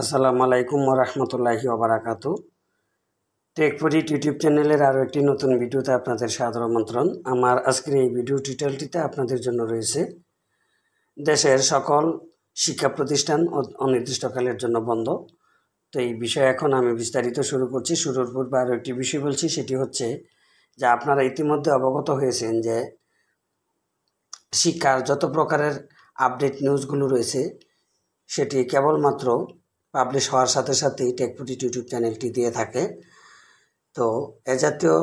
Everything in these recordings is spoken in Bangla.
আসসালামু আলাইকুম রহমতুল্লাহি ওবরাকাত টেকপুরি ইউটিউব চ্যানেলের আরও একটি নতুন ভিডিওতে আপনাদের সাদর আমন্ত্রণ আমার আজকের এই ভিডিও টিউটোরিয়ালটিতে আপনাদের জন্য রয়েছে দেশের সকল শিক্ষা প্রতিষ্ঠান অনির্দিষ্টকালের জন্য বন্ধ তো এই বিষয়ে এখন আমি বিস্তারিত শুরু করছি শুরুর পূর্বে আরও একটি বিষয় বলছি সেটি হচ্ছে যে আপনারা ইতিমধ্যে অবগত হয়েছেন যে শিক্ষার যত প্রকারের আপডেট নিউজগুলো রয়েছে সেটি কেবলমাত্র পাবলিশ হওয়ার সাথে সাথেই টেকপুটিট ইউটিউব চ্যানেলটি দিয়ে থাকে তো এ জাতীয়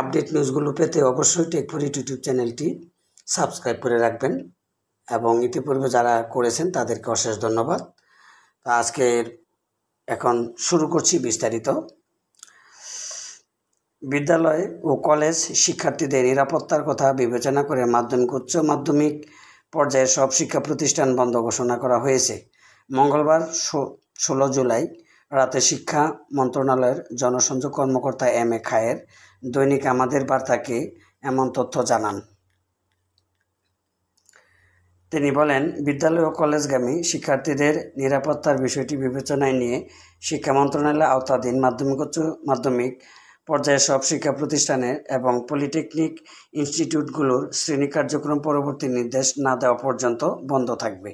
আপডেট নিউজগুলো পেতে অবশ্যই টেকপুরিট ইউটিউব চ্যানেলটি সাবস্ক্রাইব করে রাখবেন এবং ইতিপূর্বে যারা করেছেন তাদেরকে অশেষ ধন্যবাদ আজকে আজকের এখন শুরু করছি বিস্তারিত বিদ্যালয় ও কলেজ শিক্ষার্থীদের নিরাপত্তার কথা বিবেচনা করে মাধ্যমিক উচ্চ মাধ্যমিক পর্যায়ে সব শিক্ষা প্রতিষ্ঠান বন্ধ ঘোষণা করা হয়েছে মঙ্গলবার ষোলো জুলাই রাতে শিক্ষা মন্ত্রণালয়ের জনসংযোগ কর্মকর্তা এম এ খায়ের দৈনিক আমাদের বার্তাকে এমন তথ্য জানান তিনি বলেন বিদ্যালয় ও কলেজগামী শিক্ষার্থীদের নিরাপত্তার বিষয়টি বিবেচনায় নিয়ে শিক্ষা মন্ত্রণালয় আওতাধীন মাধ্যমিক উচ্চ মাধ্যমিক পর্যায়ে সব শিক্ষা প্রতিষ্ঠানের এবং পলিটেকনিক ইনস্টিটিউটগুলোর শ্রেণী কার্যক্রম পরবর্তী নির্দেশ না দেওয়া পর্যন্ত বন্ধ থাকবে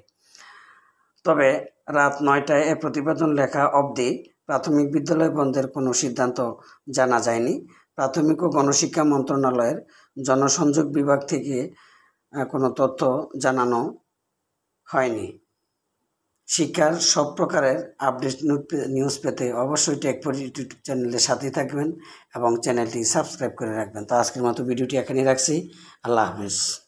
তবে রাত নয়টায় এ প্রতিবেদন লেখা অবধি প্রাথমিক বিদ্যালয় বন্ধের কোনো সিদ্ধান্ত জানা যায়নি প্রাথমিক ও গণশিক্ষা মন্ত্রণালয়ের জনসংযোগ বিভাগ থেকে কোনো তথ্য জানানো হয়নি শিক্ষার সব প্রকারের আপডেট নিউজ পেতে অবশ্যই টেকপোর ইউটিউব চ্যানেলের সাথেই থাকবেন এবং চ্যানেলটি সাবস্ক্রাইব করে রাখবেন তো আজকের মতো ভিডিওটি এখানেই রাখছি আল্লাহ হাফিজ